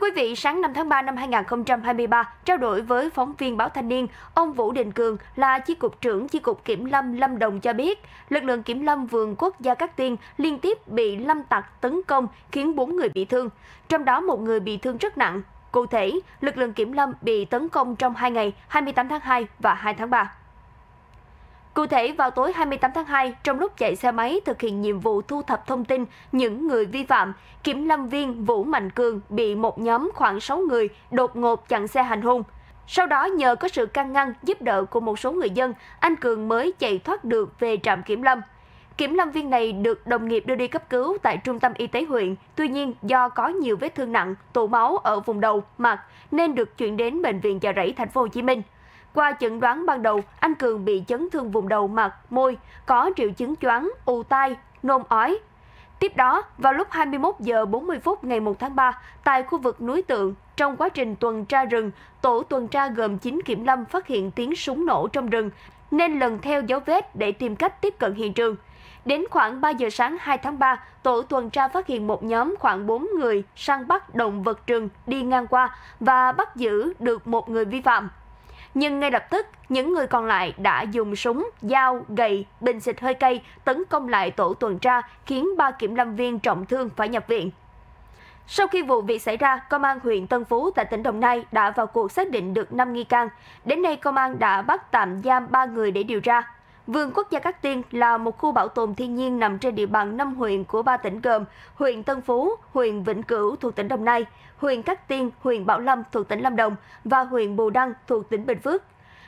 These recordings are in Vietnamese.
Thưa quý vị, sáng 5 tháng 3 năm 2023, trao đổi với phóng viên báo Thanh niên, ông Vũ Đình Cường là chi cục trưởng chi cục kiểm lâm Lâm Đồng cho biết, lực lượng kiểm lâm vườn quốc gia Cát Tiên liên tiếp bị lâm tặc tấn công khiến 4 người bị thương, trong đó một người bị thương rất nặng. Cụ thể, lực lượng kiểm lâm bị tấn công trong 2 ngày 28 tháng 2 và 2 tháng 3. Cụ thể, vào tối 28 tháng 2, trong lúc chạy xe máy thực hiện nhiệm vụ thu thập thông tin những người vi phạm, kiểm lâm viên Vũ Mạnh Cường bị một nhóm khoảng 6 người đột ngột chặn xe hành hung. Sau đó nhờ có sự can ngăn, giúp đỡ của một số người dân, anh Cường mới chạy thoát được về trạm kiểm lâm. Kiểm lâm viên này được đồng nghiệp đưa đi cấp cứu tại trung tâm y tế huyện, tuy nhiên do có nhiều vết thương nặng, tụ máu ở vùng đầu, mặt nên được chuyển đến bệnh viện chợ rẫy thành phố Hồ Chí Minh. Qua chẩn đoán ban đầu, anh Cường bị chấn thương vùng đầu mặt, môi, có triệu chứng choáng, ù tai, nôn ói. Tiếp đó, vào lúc 21 giờ 40 phút ngày 1 tháng 3, tại khu vực núi Tượng, trong quá trình tuần tra rừng, tổ tuần tra gồm 9 kiểm lâm phát hiện tiếng súng nổ trong rừng, nên lần theo dấu vết để tìm cách tiếp cận hiện trường. Đến khoảng 3 giờ sáng 2 tháng 3, tổ tuần tra phát hiện một nhóm khoảng 4 người săn bắt động vật rừng đi ngang qua và bắt giữ được một người vi phạm nhưng ngay lập tức những người còn lại đã dùng súng, dao, gậy, bình xịt hơi cây tấn công lại tổ tuần tra khiến ba kiểm lâm viên trọng thương phải nhập viện. Sau khi vụ việc xảy ra, Công an huyện Tân Phú tại tỉnh Đồng Nai đã vào cuộc xác định được 5 nghi can. Đến nay, Công an đã bắt tạm giam 3 người để điều tra. Vườn quốc gia Cát Tiên là một khu bảo tồn thiên nhiên nằm trên địa bàn 5 huyện của ba tỉnh gồm huyện Tân Phú, huyện Vĩnh Cửu thuộc tỉnh Đồng Nai, huyện Cát Tiên, huyện Bảo Lâm thuộc tỉnh Lâm Đồng và huyện Bù Đăng thuộc tỉnh Bình Phước.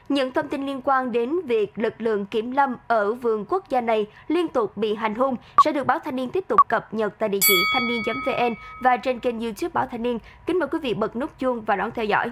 Những thông tin liên quan đến việc lực lượng kiểm lâm ở vườn quốc gia này liên tục bị hành hung sẽ được báo Thanh niên tiếp tục cập nhật tại địa chỉ thanh niên.vn và trên kênh YouTube báo Thanh niên. Kính mời quý vị bật nút chuông và đón theo dõi.